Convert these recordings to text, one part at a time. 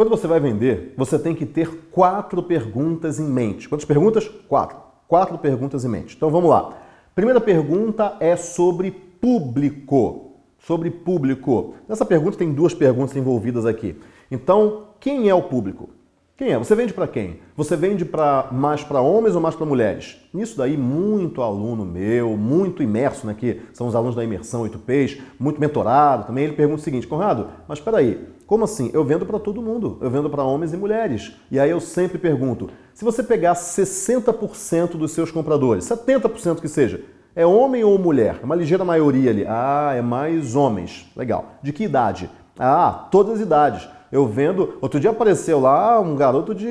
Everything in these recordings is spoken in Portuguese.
Quando você vai vender, você tem que ter quatro perguntas em mente. Quantas perguntas? Quatro. Quatro perguntas em mente. Então vamos lá. Primeira pergunta é sobre público. Sobre público. Nessa pergunta tem duas perguntas envolvidas aqui. Então, quem é o público? Quem é? Você vende para quem? Você vende para mais para homens ou mais para mulheres? Nisso daí, muito aluno meu, muito imerso, né, que são os alunos da imersão 8Ps, muito mentorado também, ele pergunta o seguinte, Conrado, mas espera aí, como assim? Eu vendo para todo mundo, eu vendo para homens e mulheres. E aí eu sempre pergunto: se você pegar 60% dos seus compradores, 70% que seja, é homem ou mulher? É uma ligeira maioria ali. Ah, é mais homens. Legal. De que idade? Ah, todas as idades. Eu vendo. Outro dia apareceu lá um garoto de,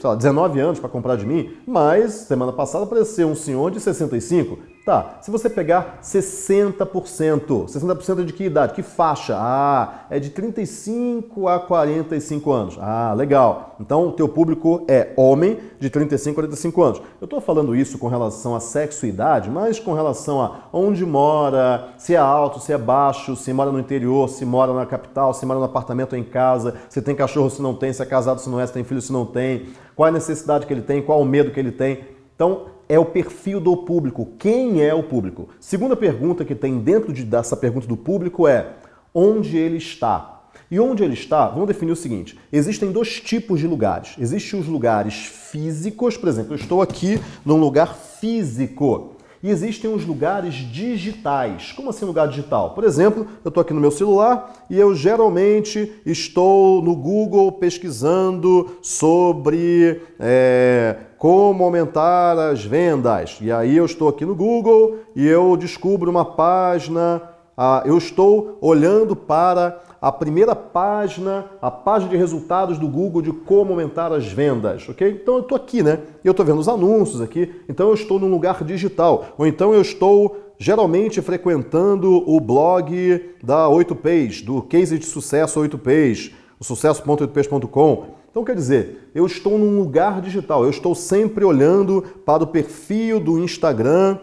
sei lá, 19 anos para comprar de mim, mas semana passada apareceu um senhor de 65. Tá, se você pegar 60%, 60% é de que idade? Que faixa? Ah, é de 35 a 45 anos. Ah, legal. Então, o teu público é homem de 35 a 45 anos. Eu estou falando isso com relação a sexo e idade, mas com relação a onde mora, se é alto, se é baixo, se mora no interior, se mora na capital, se mora no apartamento ou em casa, se tem cachorro, se não tem, se é casado, se não é, se tem filho, se não tem, qual a necessidade que ele tem, qual o medo que ele tem. Então, é o perfil do público. Quem é o público? Segunda pergunta que tem dentro de, dessa pergunta do público é onde ele está. E onde ele está, vamos definir o seguinte: existem dois tipos de lugares. Existem os lugares físicos, por exemplo, eu estou aqui num lugar físico e existem os lugares digitais. Como assim lugar digital? Por exemplo, eu estou aqui no meu celular e eu geralmente estou no Google pesquisando sobre é, como aumentar as vendas. E aí eu estou aqui no Google e eu descubro uma página ah, eu estou olhando para a primeira página, a página de resultados do Google de como aumentar as vendas, ok? Então eu estou aqui, né? Eu estou vendo os anúncios aqui, então eu estou num lugar digital, ou então eu estou geralmente frequentando o blog da 8Pays, do case de sucesso 8Pays, o sucesso.8pays.com. Então quer dizer, eu estou num lugar digital, eu estou sempre olhando para o perfil do Instagram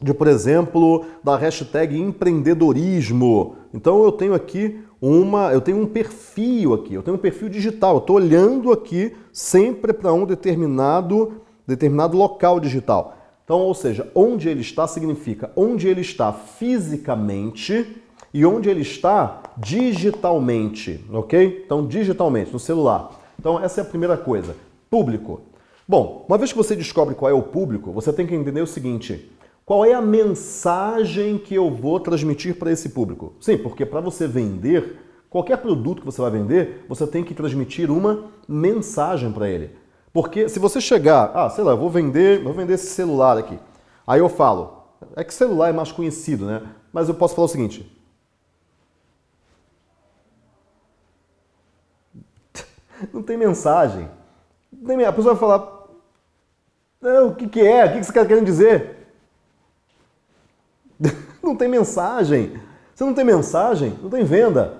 de, por exemplo, da hashtag empreendedorismo. Então eu tenho aqui uma, eu tenho um perfil aqui, eu tenho um perfil digital, eu estou olhando aqui sempre para um determinado, determinado local digital. Então, ou seja, onde ele está significa onde ele está fisicamente e onde ele está digitalmente, ok? Então, digitalmente, no celular. Então, essa é a primeira coisa. Público. Bom, uma vez que você descobre qual é o público, você tem que entender o seguinte: qual é a mensagem que eu vou transmitir para esse público? Sim, porque para você vender, qualquer produto que você vai vender, você tem que transmitir uma mensagem para ele. Porque se você chegar, ah, sei lá, eu vou vender, vou vender esse celular aqui. Aí eu falo, é que celular é mais conhecido, né? Mas eu posso falar o seguinte, não tem mensagem. A pessoa vai falar: o que, que é? O que, que você está querendo dizer? não tem mensagem. Você não tem mensagem, não tem venda.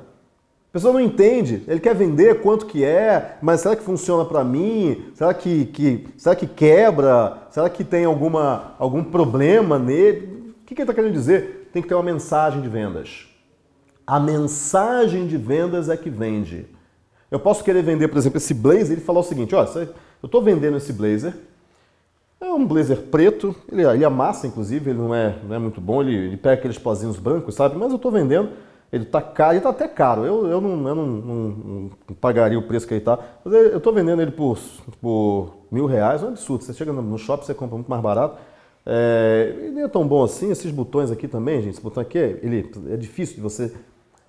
A pessoa não entende. Ele quer vender quanto que é, mas será que funciona para mim? Será que, que, será que quebra? Será que tem alguma, algum problema nele? O que, que ele está querendo dizer? Tem que ter uma mensagem de vendas. A mensagem de vendas é que vende. Eu posso querer vender, por exemplo, esse blazer e falar o seguinte: ó, eu estou vendendo esse blazer é um blazer preto, ele, ele amassa inclusive, ele não é, não é muito bom, ele, ele pega aqueles pozinhos brancos, sabe? Mas eu estou vendendo, ele está caro, ele está até caro, eu, eu, não, eu não, não, não, pagaria o preço que ele está, mas eu estou vendendo ele por, por mil reais, é um absurdo, você chega no shopping, você compra muito mais barato, é, ele nem é tão bom assim, esses botões aqui também, gente, esse botão aqui, é, ele é difícil de você...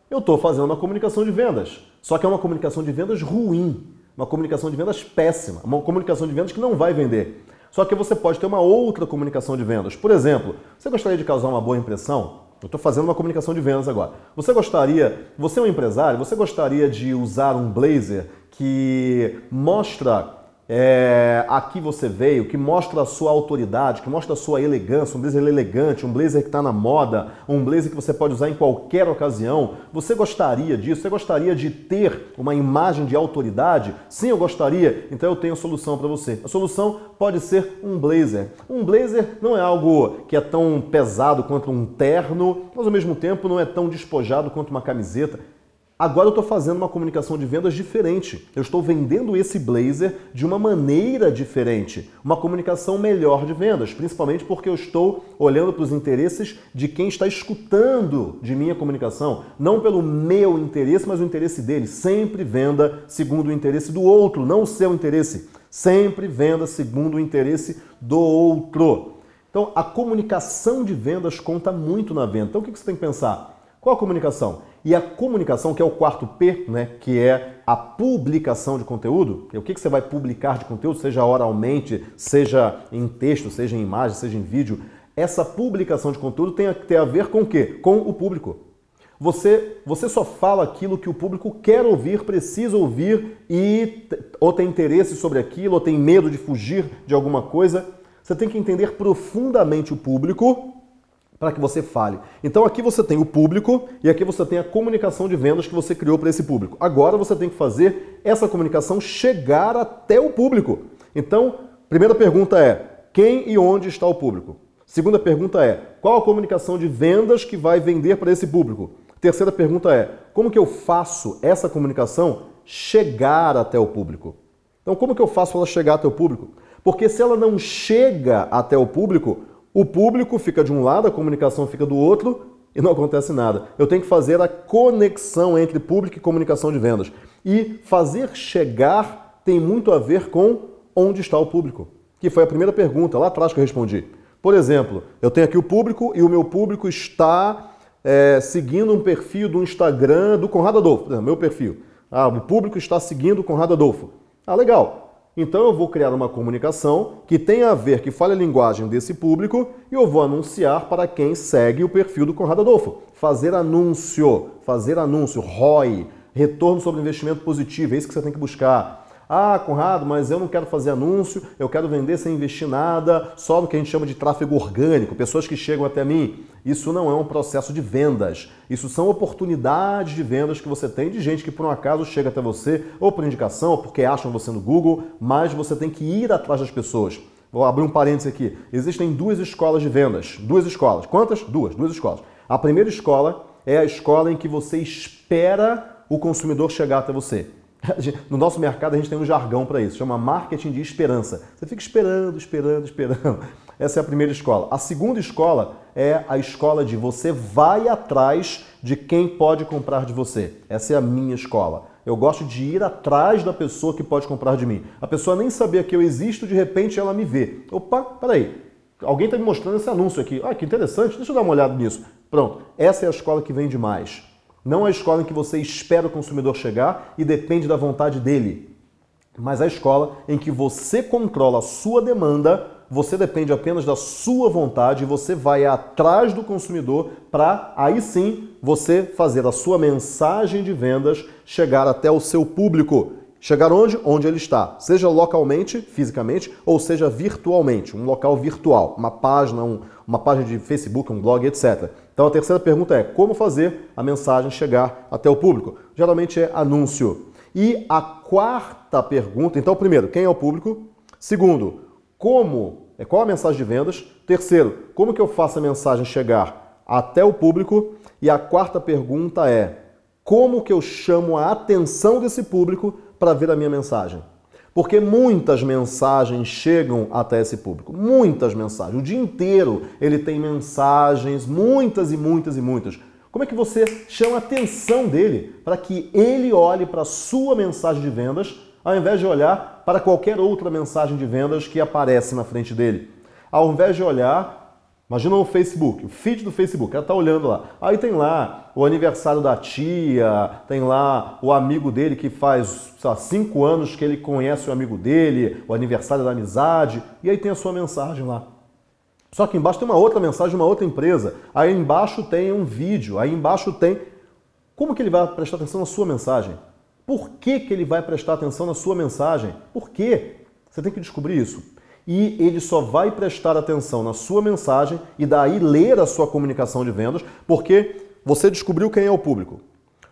Eu estou fazendo uma comunicação de vendas, só que é uma comunicação de vendas ruim, uma comunicação de vendas péssima, uma comunicação de vendas que não vai vender. Só que você pode ter uma outra comunicação de vendas. Por exemplo, você gostaria de causar uma boa impressão? Eu estou fazendo uma comunicação de vendas agora. Você gostaria, você é um empresário, você gostaria de usar um blazer que mostra é, aqui você veio, que mostra a sua autoridade, que mostra a sua elegância, um blazer elegante, um blazer que está na moda, um blazer que você pode usar em qualquer ocasião. Você gostaria disso? Você gostaria de ter uma imagem de autoridade? Sim, eu gostaria. Então eu tenho a solução para você. A solução pode ser um blazer. Um blazer não é algo que é tão pesado quanto um terno, mas ao mesmo tempo não é tão despojado quanto uma camiseta. Agora eu estou fazendo uma comunicação de vendas diferente. Eu estou vendendo esse blazer de uma maneira diferente, uma comunicação melhor de vendas, principalmente porque eu estou olhando para os interesses de quem está escutando de minha comunicação, não pelo meu interesse, mas o interesse dele. Sempre venda segundo o interesse do outro, não o seu interesse. Sempre venda segundo o interesse do outro. Então, a comunicação de vendas conta muito na venda. Então, o que você tem que pensar? Qual a comunicação? E a comunicação, que é o quarto P, né, que é a publicação de conteúdo, o que, que você vai publicar de conteúdo, seja oralmente, seja em texto, seja em imagem, seja em vídeo, essa publicação de conteúdo tem a ter a ver com o quê? Com o público. Você, você só fala aquilo que o público quer ouvir, precisa ouvir e ou tem interesse sobre aquilo, ou tem medo de fugir de alguma coisa. Você tem que entender profundamente o público para que você fale. Então aqui você tem o público e aqui você tem a comunicação de vendas que você criou para esse público. Agora você tem que fazer essa comunicação chegar até o público. Então, primeira pergunta é: quem e onde está o público? Segunda pergunta é: qual a comunicação de vendas que vai vender para esse público? Terceira pergunta é: como que eu faço essa comunicação chegar até o público? Então, como que eu faço ela chegar até o público? Porque se ela não chega até o público, o público fica de um lado, a comunicação fica do outro e não acontece nada. Eu tenho que fazer a conexão entre público e comunicação de vendas. E fazer chegar tem muito a ver com onde está o público, que foi a primeira pergunta lá atrás que eu respondi. Por exemplo, eu tenho aqui o público e o meu público está é, seguindo um perfil do Instagram do Conrado Adolfo, meu perfil. Ah, o público está seguindo o Conrado Adolfo. Ah, legal. Então eu vou criar uma comunicação que tenha a ver, que fale a linguagem desse público e eu vou anunciar para quem segue o perfil do Conrado Adolfo. Fazer anúncio, fazer anúncio, ROI, retorno sobre investimento positivo, é isso que você tem que buscar. Ah, Conrado, mas eu não quero fazer anúncio, eu quero vender sem investir nada, só no que a gente chama de tráfego orgânico, pessoas que chegam até mim. Isso não é um processo de vendas. Isso são oportunidades de vendas que você tem de gente que por um acaso chega até você, ou por indicação, ou porque acham você no Google, mas você tem que ir atrás das pessoas. Vou abrir um parênteses aqui. Existem duas escolas de vendas. Duas escolas. Quantas? Duas. Duas escolas. A primeira escola é a escola em que você espera o consumidor chegar até você. No nosso mercado a gente tem um jargão para isso, chama marketing de esperança. Você fica esperando, esperando, esperando. Essa é a primeira escola. A segunda escola é a escola de você vai atrás de quem pode comprar de você. Essa é a minha escola. Eu gosto de ir atrás da pessoa que pode comprar de mim. A pessoa nem sabia que eu existo, de repente ela me vê. Opa, peraí, alguém está me mostrando esse anúncio aqui. Ah, que interessante, deixa eu dar uma olhada nisso. Pronto, essa é a escola que vem demais. Não a escola em que você espera o consumidor chegar e depende da vontade dele, mas a escola em que você controla a sua demanda, você depende apenas da sua vontade e você vai atrás do consumidor para aí sim você fazer a sua mensagem de vendas chegar até o seu público. Chegar onde? Onde ele está. Seja localmente, fisicamente, ou seja virtualmente, um local virtual, uma página, um, uma página de Facebook, um blog, etc. Então a terceira pergunta é como fazer a mensagem chegar até o público? Geralmente é anúncio. E a quarta pergunta, então primeiro, quem é o público? Segundo, como, é, qual a mensagem de vendas? Terceiro, como que eu faço a mensagem chegar até o público? E a quarta pergunta é como que eu chamo a atenção desse público para ver a minha mensagem? Porque muitas mensagens chegam até esse público. Muitas mensagens. O dia inteiro ele tem mensagens, muitas e muitas e muitas. Como é que você chama a atenção dele para que ele olhe para a sua mensagem de vendas, ao invés de olhar para qualquer outra mensagem de vendas que aparece na frente dele? Ao invés de olhar Imagina o Facebook, o feed do Facebook, ela está olhando lá. Aí tem lá o aniversário da tia, tem lá o amigo dele que faz, sei lá, cinco anos que ele conhece o amigo dele, o aniversário da amizade, e aí tem a sua mensagem lá. Só que embaixo tem uma outra mensagem de uma outra empresa. Aí embaixo tem um vídeo, aí embaixo tem. Como que ele vai prestar atenção na sua mensagem? Por que, que ele vai prestar atenção na sua mensagem? Por quê? Você tem que descobrir isso e ele só vai prestar atenção na sua mensagem e daí ler a sua comunicação de vendas, porque você descobriu quem é o público.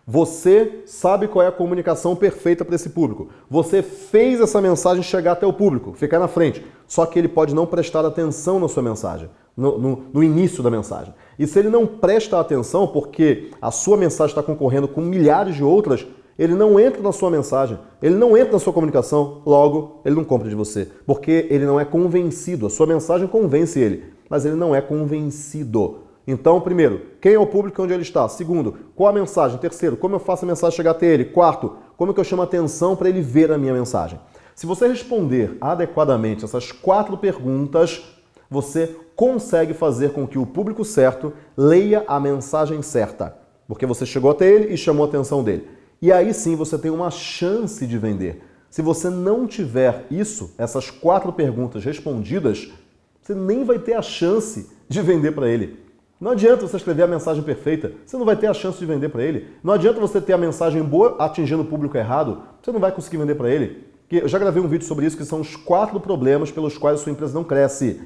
Você sabe qual é a comunicação perfeita para esse público. Você fez essa mensagem chegar até o público, ficar na frente. Só que ele pode não prestar atenção na sua mensagem, no, no, no início da mensagem. E se ele não presta atenção porque a sua mensagem está concorrendo com milhares de outras, ele não entra na sua mensagem, ele não entra na sua comunicação, logo, ele não compra de você, porque ele não é convencido. A sua mensagem convence ele, mas ele não é convencido. Então, primeiro, quem é o público onde ele está? Segundo, qual a mensagem? Terceiro, como eu faço a mensagem chegar até ele? Quarto, como é que eu chamo a atenção para ele ver a minha mensagem? Se você responder adequadamente essas quatro perguntas, você consegue fazer com que o público certo leia a mensagem certa, porque você chegou até ele e chamou a atenção dele. E aí sim você tem uma chance de vender. Se você não tiver isso, essas quatro perguntas respondidas, você nem vai ter a chance de vender para ele. Não adianta você escrever a mensagem perfeita, você não vai ter a chance de vender para ele. Não adianta você ter a mensagem boa atingindo o público errado, você não vai conseguir vender para ele. Eu já gravei um vídeo sobre isso, que são os quatro problemas pelos quais a sua empresa não cresce.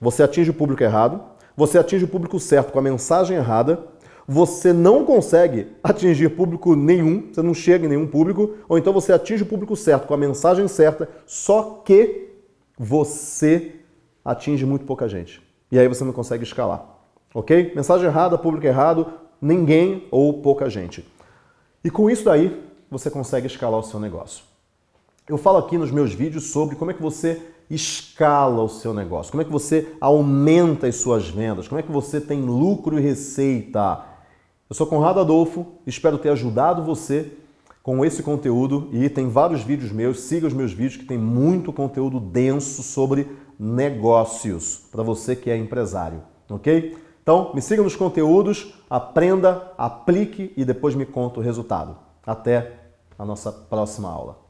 Você atinge o público errado, você atinge o público certo com a mensagem errada, você não consegue atingir público nenhum, você não chega em nenhum público, ou então você atinge o público certo, com a mensagem certa, só que você atinge muito pouca gente. E aí você não consegue escalar. Ok? Mensagem errada, público errado, ninguém ou pouca gente. E com isso daí, você consegue escalar o seu negócio. Eu falo aqui nos meus vídeos sobre como é que você escala o seu negócio, como é que você aumenta as suas vendas, como é que você tem lucro e receita. Eu sou Conrado Adolfo, espero ter ajudado você com esse conteúdo e tem vários vídeos meus, siga os meus vídeos que tem muito conteúdo denso sobre negócios para você que é empresário, OK? Então, me siga nos conteúdos, aprenda, aplique e depois me conta o resultado. Até a nossa próxima aula.